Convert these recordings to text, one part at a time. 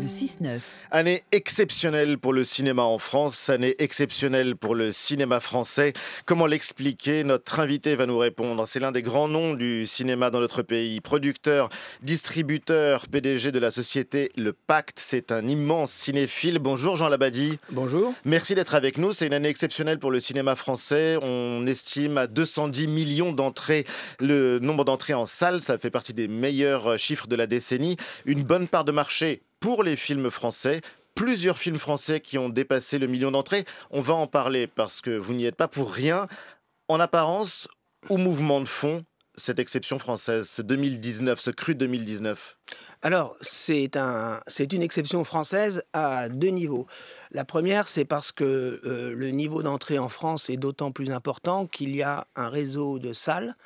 le 6-9. Année exceptionnelle pour le cinéma en France, année exceptionnelle pour le cinéma français. Comment l'expliquer Notre invité va nous répondre. C'est l'un des grands noms du cinéma dans notre pays. Producteur, distributeur, PDG de la société Le Pacte. C'est un immense cinéphile. Bonjour Jean Labadie. Bonjour. Merci d'être avec nous. C'est une année exceptionnelle pour le cinéma français. On estime à 210 millions d'entrées le nombre d'entrées en salle. Ça fait partie des meilleurs chiffres de la décennie une bonne part de marché pour les films français, plusieurs films français qui ont dépassé le million d'entrées. On va en parler parce que vous n'y êtes pas pour rien. En apparence, au mouvement de fond, cette exception française, ce 2019, ce cru 2019 Alors, c'est une exception française à deux niveaux. La première, c'est parce que euh, le niveau d'entrée en France est d'autant plus important qu'il y a un réseau de salles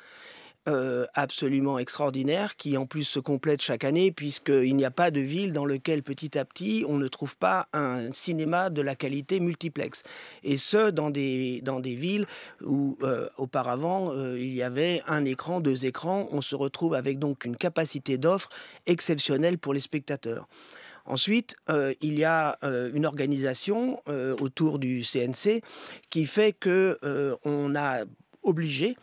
euh, absolument extraordinaire qui en plus se complète chaque année puisqu'il n'y a pas de ville dans laquelle petit à petit on ne trouve pas un cinéma de la qualité multiplexe Et ce, dans des, dans des villes où euh, auparavant euh, il y avait un écran, deux écrans, on se retrouve avec donc une capacité d'offre exceptionnelle pour les spectateurs. Ensuite, il y a une organisation autour du CNC qui fait que on a obligé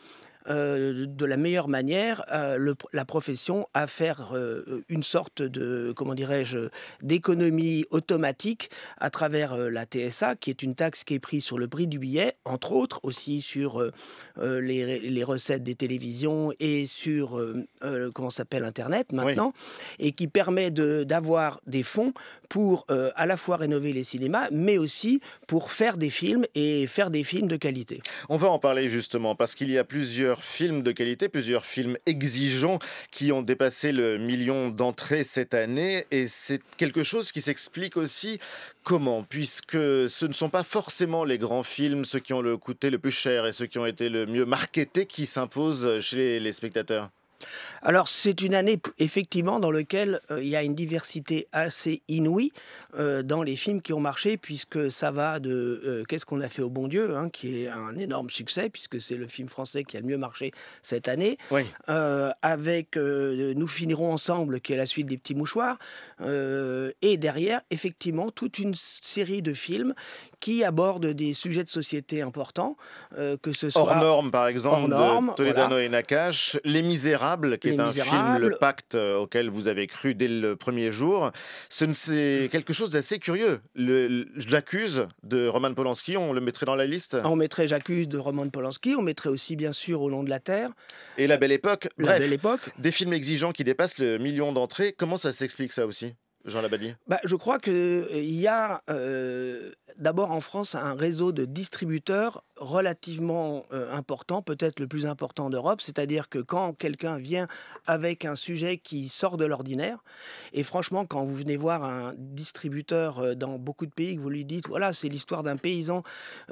euh, de la meilleure manière euh, la profession à faire euh, une sorte de, comment dirais-je, d'économie automatique à travers la TSA, qui est une taxe qui est prise sur le prix du billet, entre autres aussi sur les, recettes des télévisions et sur, comment s'appelle, Internet maintenant, et qui permet d'avoir des fonds pour à la fois rénover les cinémas, mais aussi pour faire des films et faire des films de qualité. On va en parler justement, parce qu'il y a plusieurs films de qualité, plusieurs films exigeants qui ont dépassé le million d'entrées cette année. Et c'est quelque chose qui s'explique aussi comment, puisque ce ne sont pas forcément les grands films, ceux qui ont le coûté le plus cher et ceux qui ont été le mieux marketés, qui s'imposent chez les spectateurs alors c'est une année effectivement dans laquelle euh, il y a une diversité assez inouïe euh, dans les films qui ont marché puisque ça va de euh, Qu'est-ce qu'on a fait au bon Dieu hein, qui est un énorme succès puisque c'est le film français qui a le mieux marché cette année avec Nous finirons ensemble qui est la suite des petits mouchoirs et derrière effectivement toute une série de films qui aborde des sujets de société importants, euh, que ce soit... Hors normes, par exemple, de et Nakash, Les Misérables, qui est un film, le pacte euh, auquel vous avez cru dès le premier jour, c'est mm. quelque chose d'assez curieux. Le, je l'accuse de Roman Polanski, on le mettrait dans la liste On mettrait J'accuse de Roman Polanski, on mettrait aussi, bien sûr, Au long de la Terre. Et La Belle Époque, bref, des films exigeants qui dépassent le million d'entrées. Comment ça s'explique ça aussi Jean Labadie bah, Je crois qu'il euh, y a d'abord en France un réseau de distributeurs relativement euh, important, peut-être le plus important d'Europe, c'est-à-dire que quand quelqu'un vient avec un sujet qui sort de l'ordinaire, et franchement quand vous venez voir un distributeur euh, dans beaucoup de pays, que vous lui dites, voilà, c'est l'histoire d'un paysan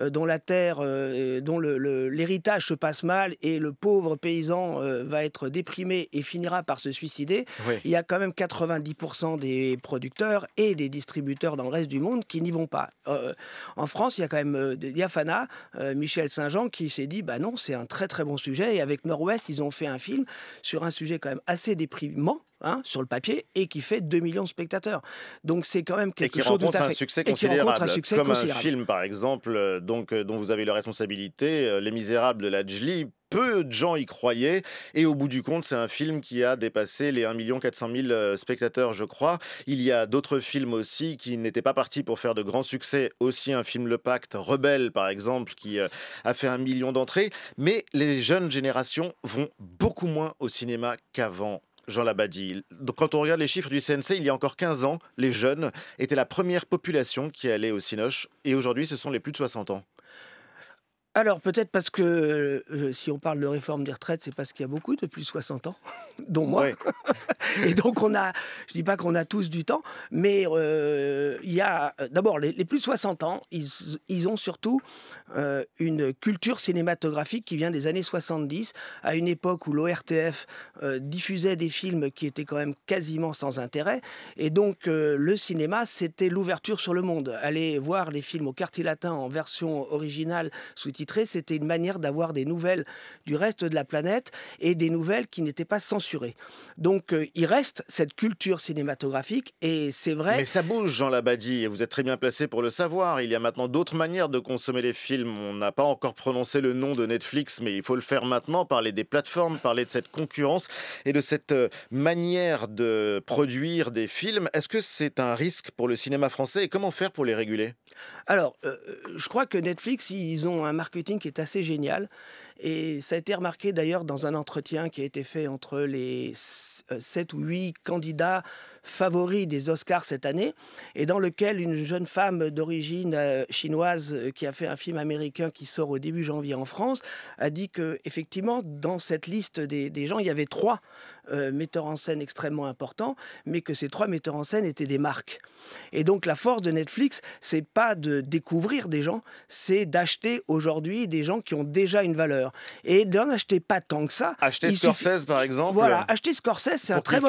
euh, dont la terre, dont l'héritage se passe mal, et le pauvre paysan va être déprimé et finira par se suicider, il y a quand même 90% des producteurs et des distributeurs dans le reste du monde qui n'y vont pas. Euh, en France, il y a quand même euh, Diafana, euh, Michel Saint-Jean, qui s'est dit bah non, c'est un très très bon sujet. Et avec Nord-Ouest, ils ont fait un film sur un sujet quand même assez déprimant. Hein, sur le papier et qui fait 2 millions de spectateurs. Donc c'est quand même quelque et qui chose rencontre un succès considérable, comme un film par exemple donc dont vous avez la responsabilité Les Misérables de la Djli peu de gens y croyaient. Et au bout du compte, c'est un film qui a dépassé les 1 400 000 spectateurs, je crois. Il y a d'autres films aussi qui n'étaient pas partis pour faire de grands succès. Aussi un film Le Pacte, Rebelle par exemple, qui euh, a fait un million d'entrées. Mais les jeunes générations vont beaucoup moins au cinéma qu'avant. Jean Labadie. Donc, quand on regarde les chiffres du CNC, il y a encore 15 ans, les jeunes étaient la première population qui allait au Cinoche. Et aujourd'hui, ce sont les plus de 60 ans. Alors peut-être parce que euh, euh, si on parle de réforme des retraites, c'est parce qu'il y a beaucoup de de 60 ans, dont moi. et donc on a, je dis pas qu'on a tous du temps, mais euh, il y a d'abord les, plus de 60 ans, ils, ont surtout une culture cinématographique qui vient des années 70, à une époque où l'ORTF diffusait des films qui étaient quand même quasiment sans intérêt. Et donc le cinéma, c'était l'ouverture sur le monde. Aller voir les films au quartier latin en version originale sous titre, c'était une manière d'avoir des nouvelles du reste de la planète et des nouvelles qui n'étaient pas censurées. Donc euh, il reste cette culture cinématographique et c'est vrai. Mais ça bouge, Jean Labadie, vous êtes très bien placé pour le savoir. Il y a maintenant d'autres manières de consommer les films. On n'a pas encore prononcé le nom de Netflix, mais il faut le faire maintenant, parler des plateformes, parler de cette concurrence et de cette euh, manière de produire des films. Est-ce que c'est un risque pour le cinéma français et comment faire pour les réguler Alors, euh, je crois que Netflix, ils ont un marketing qui est assez génial. Et ça a été remarqué d'ailleurs dans un entretien qui a été fait entre les 7 euh, ou 8 candidats favori des Oscars cette année, et dans lequel une jeune femme d'origine euh, chinoise euh, qui a fait un film américain qui sort au début janvier en France a dit que effectivement dans cette liste des, des gens il y avait trois euh, metteurs en scène extrêmement importants, mais que ces trois metteurs en scène étaient des marques. Et donc la force de Netflix, c'est pas de découvrir des gens, c'est d'acheter aujourd'hui des gens qui ont déjà une valeur et d'en acheter pas tant que ça. Acheter Scorsese par exemple. Voilà, acheter Scorsese, c'est un très bon.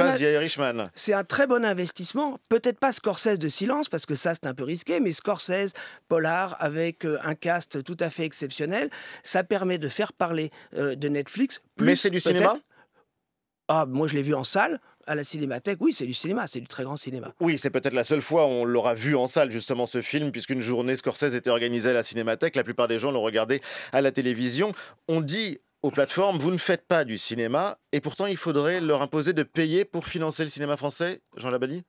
C'est un très bon investissement. Peut-être pas Scorsese de silence, parce que ça, c'est un peu risqué, mais Scorsese, Polar, avec euh, un cast tout à fait exceptionnel, ça permet de faire parler euh, de Netflix. mais c'est du cinéma ah, moi je l'ai vu en salle, à la Cinémathèque, oui, c'est du cinéma, c'est du très grand cinéma. Oui, c'est peut-être la seule fois on l'aura vu en salle, justement, ce film, puisqu'une journée Scorsese était organisée à la Cinémathèque. La plupart des gens l'ont regardé à la télévision. On dit aux plateformes, vous ne faites pas du cinéma, et pourtant il faudrait leur imposer de payer pour financer le cinéma français, Jean Labadie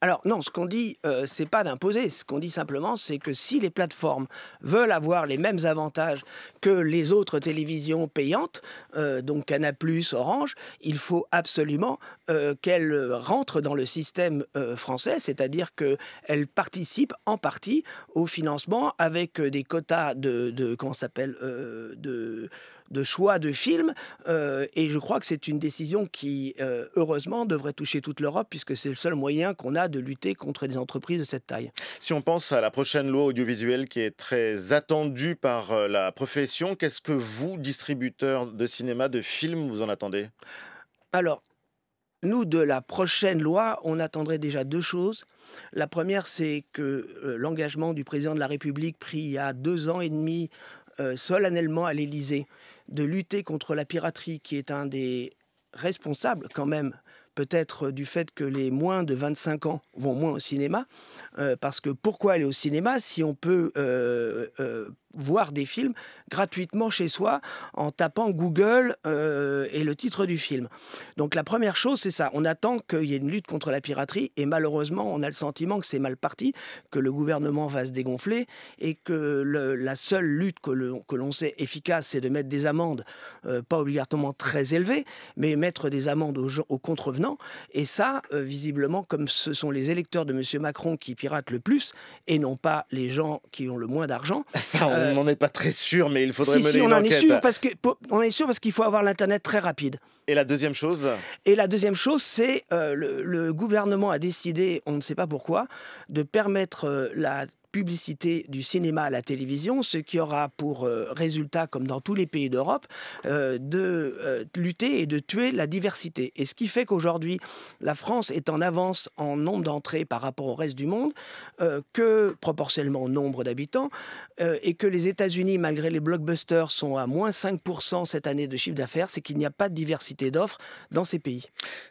alors non, ce qu'on dit, euh, c'est pas d'imposer. Ce qu'on dit simplement, c'est que si les plateformes veulent avoir les mêmes avantages que les autres télévisions payantes, euh, donc Canal+, Orange, il faut absolument euh, qu'elles rentrent dans le système français, c'est-à-dire qu'elles participent en partie au financement avec des quotas de, de comment s'appelle de de choix de films. Euh, et je crois que c'est une décision qui, euh, heureusement, devrait toucher toute l'Europe, puisque c'est le seul moyen qu'on a de lutter contre des entreprises de cette taille. Si on pense à la prochaine loi audiovisuelle qui est très attendue par euh, la profession, qu'est-ce que vous, distributeurs de cinéma, de films, vous en attendez Alors, nous, de la prochaine loi, on attendrait déjà deux choses. La première, c'est que l'engagement du président de la République pris il y a deux ans et demi solennellement à l'Élysée de lutter contre la piraterie, qui est un des responsables quand même peut-être euh, du fait que les moins de 25 ans vont moins au cinéma, euh, parce que pourquoi aller au cinéma si on peut euh, voir des films gratuitement chez soi en tapant Google euh, et le titre du film. Donc la première chose, c'est ça. On attend qu'il y ait une lutte contre la piraterie et malheureusement, on a le sentiment que c'est mal parti, que le gouvernement va se dégonfler et que la seule lutte que l'on sait efficace, c'est de mettre des amendes, euh, pas obligatoirement très élevées, mais mettre des amendes aux, aux contrevenants. Et ça, euh, visiblement, comme ce sont les électeurs de M. Macron qui piratent le plus et non pas les gens qui ont le moins d'argent. Euh, on n'en est pas très sûr, mais il faudrait mener si, on Est sûr parce est sûr parce qu'il faut avoir l'Internet très rapide. Et la deuxième chose Et la deuxième chose, c'est euh, le, gouvernement a décidé, on ne sait pas pourquoi, de permettre euh, la publicité du cinéma à la télévision, ce qui aura pour euh, résultat, comme dans tous les pays d'Europe, euh, de euh, lutter et de tuer la diversité. Et ce qui fait qu'aujourd'hui, la France est en avance en nombre d'entrées par rapport au reste du monde, que proportionnellement au nombre d'habitants, et que les États-Unis, malgré les blockbusters, sont à moins 5% cette année de chiffre d'affaires, c'est qu'il n'y a pas de diversité d'offres dans ces pays.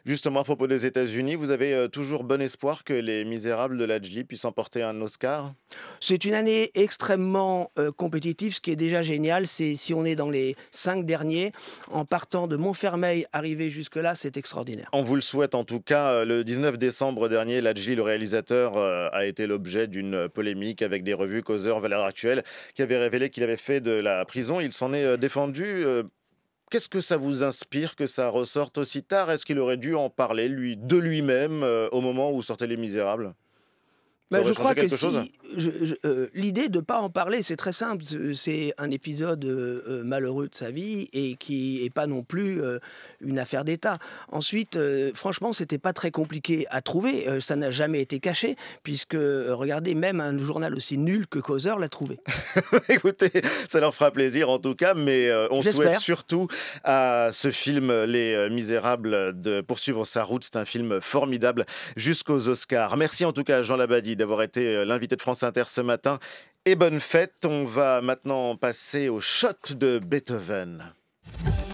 Justement, à propos des États-Unis, vous avez toujours bon espoir que Les Misérables de l'Adjli puissent emporter un Oscar c'est une année extrêmement euh, compétitive. Ce qui est déjà génial, c'est si on est dans les cinq derniers, en partant de Montfermeil, arriver jusque-là, c'est extraordinaire. On vous le souhaite en tout cas. Euh, le 19 décembre dernier, Ladji, le réalisateur, euh, a été l'objet d'une polémique avec des revues Causeur, Valère actuelle, qui avait révélé qu'il avait fait de la prison. Il s'en est défendu. Qu'est-ce que ça vous inspire que ça ressorte aussi tard Est-ce qu'il aurait dû en parler lui, de lui-même au moment où sortaient Les Misérables bah, je crois que si, euh, l'idée de ne pas en parler, c'est très simple. C'est un épisode euh, euh, malheureux de sa vie et qui n'est pas non plus une affaire d'État. Ensuite, franchement, c'était pas très compliqué à trouver. ça n'a jamais été caché, puisque, regardez, même un journal aussi nul que Causeur l'a trouvé. Écoutez, ça leur fera plaisir en tout cas, mais on souhaite surtout à ce film Les Misérables de poursuivre sa route. C'est un film formidable jusqu'aux Oscars. Merci en tout cas à Jean Labadie d'avoir été l'invité de France Inter ce matin. Et bonne fête, on va maintenant passer au shot de Beethoven.